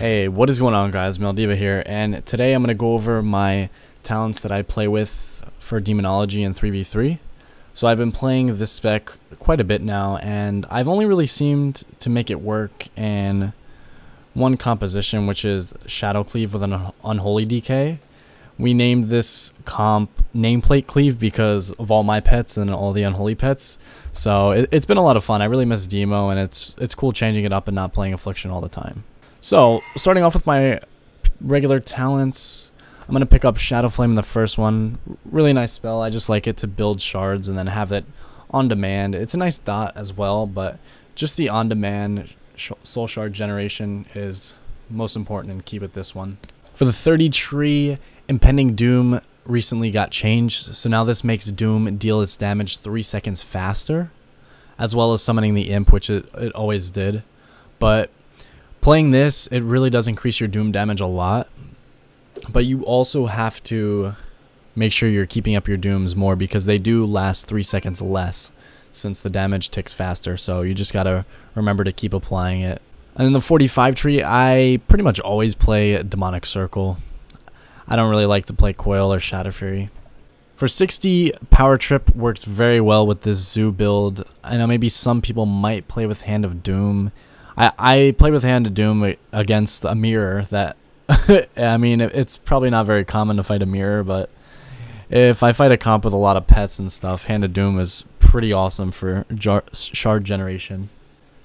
Hey, what is going on guys? Meldiva here, and today I'm going to go over my talents that I play with for Demonology in 3v3. So I've been playing this spec quite a bit now, and I've only really seemed to make it work in one composition, which is Shadow Cleave with an Unholy DK. We named this comp Nameplate Cleave because of all my pets and all the unholy pets. So it, it's been a lot of fun. I really miss Demo, and it's, it's cool changing it up and not playing Affliction all the time. So, starting off with my regular talents, I'm going to pick up Shadow Flame in the first one. Really nice spell. I just like it to build shards and then have it on demand. It's a nice dot as well, but just the on demand soul shard generation is most important and keep it this one. For the 30 tree, Impending Doom recently got changed, so now this makes Doom deal its damage 3 seconds faster, as well as summoning the Imp, which it, it always did. But Playing this, it really does increase your doom damage a lot, but you also have to make sure you're keeping up your dooms more because they do last 3 seconds less since the damage ticks faster, so you just gotta remember to keep applying it. And in the 45 tree, I pretty much always play Demonic Circle. I don't really like to play Coil or Shadow Fury. For 60, Power Trip works very well with this Zoo build. I know maybe some people might play with Hand of Doom I, I played with Hand of Doom against a mirror that, I mean, it's probably not very common to fight a mirror, but if I fight a comp with a lot of pets and stuff, Hand of Doom is pretty awesome for jar- shard generation.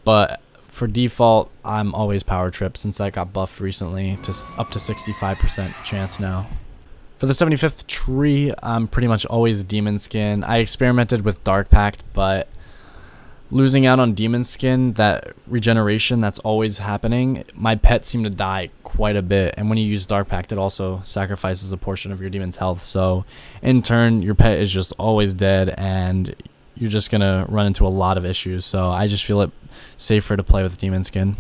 But for default, I'm always power trip since I got buffed recently to up to 65% chance now. For the 75th tree, I'm pretty much always demon skin. I experimented with dark pact, but losing out on demon skin, that regeneration that's always happening, my pet seemed to die quite a bit. And when you use Dark Pact, it also sacrifices a portion of your demon's health. So in turn, your pet is just always dead and you're just going to run into a lot of issues. So I just feel it safer to play with demon skin.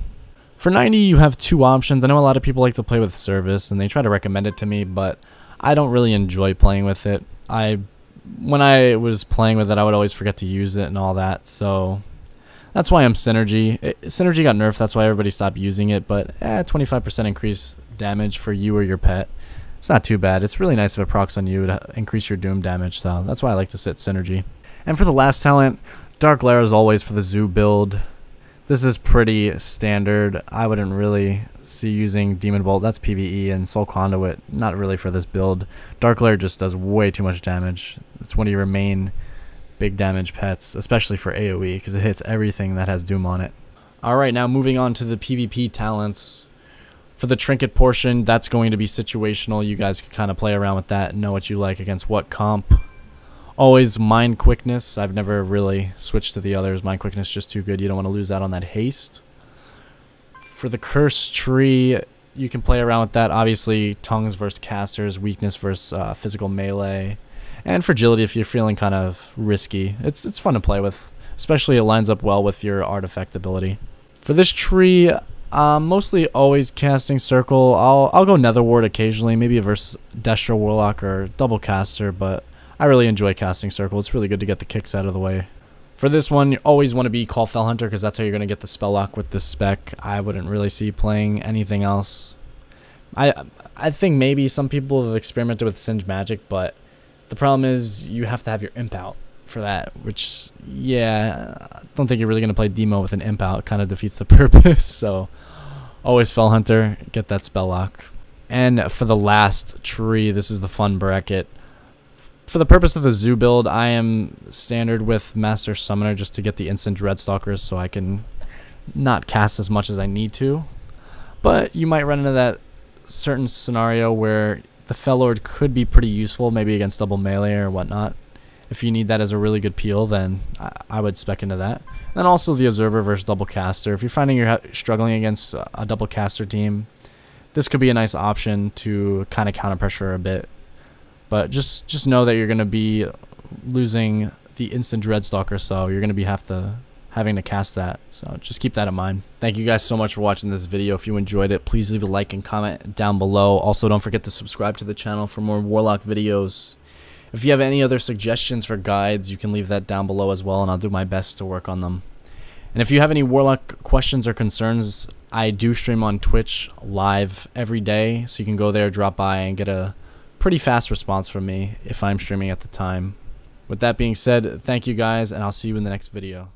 For 90, you have two options. I know a lot of people like to play with service and they try to recommend it to me, but I don't really enjoy playing with it. I when I was playing with it, I would always forget to use it and all that. So that's why I'm Synergy. It, eh, Synergy got nerfed. That's why everybody stopped using it. But eh, 25% increase damage for you or your pet. It's not too bad. It's really nice if a procs on you to increase your doom damage. So that's why I like to sit Synergy. And for the last talent, Dark Lair is always for the zoo build. This is pretty standard. I wouldn't really see using Demon Bolt. That's PvE and Soul Conduit. Not really for this build. Dark Lair just does way too much damage. It's one of your main big damage pets, especially for AoE, because it hits everything that has Doom on it. Alright, now moving on to the PvP talents. For the trinket portion, that's going to be situational. You guys can kind of play around with that and know what you like against what comp always mind quickness. I've never really switched to the others. Mind quickness just too good. You don't want to lose out on that haste. For the curse tree, you can play around with that. Obviously, tongues versus casters, weakness versus uh, physical melee, and fragility if you're feeling kind of risky. It's it's fun to play with, especially it lines up well with your artifact ability. For this tree, I'm mostly always casting circle. I'll I'll go nether ward occasionally, maybe versus destro Warlock or double caster, but I really enjoy casting circle. It's really good to get the kicks out of the way. For this one, you always want to be Call Fell Hunter because that's how you're going to get the spell lock with this spec. I wouldn't really see playing anything else. I I think maybe some people have experimented with Singe Magic, but the problem is you have to have your imp out for that, which, yeah, I don't think you're really going to play Demo with an imp out. It kind of defeats the purpose, so always Fell Hunter, get that spell lock. And for the last tree, this is the fun bracket for the purpose of the zoo build, I am standard with Master Summoner just to get the instant Dreadstalkers so I can not cast as much as I need to. But you might run into that certain scenario where the Fellord could be pretty useful, maybe against double melee or whatnot. If you need that as a really good peel, then I, would spec into that. And then also the Observer versus double caster. If you're finding you're struggling against a double caster team, this could be a nice option to kind of counter pressure a bit but just just know that you're going to be losing the instant Dreadstalker, so you're going to be have to having to cast that. So just keep that in mind. Thank you guys so much for watching this video. If you enjoyed it, please leave a like and comment down below. Also, don't forget to subscribe to the channel for more Warlock videos. If you have any other suggestions for guides, you can leave that down below as well, and I'll do my best to work on them. And if you have any Warlock questions or concerns, I do stream on Twitch live every day, so you can go there, drop by, and get a pretty fast response from me if I'm streaming at the time. With that being said, thank you guys, and I'll see you in the next video.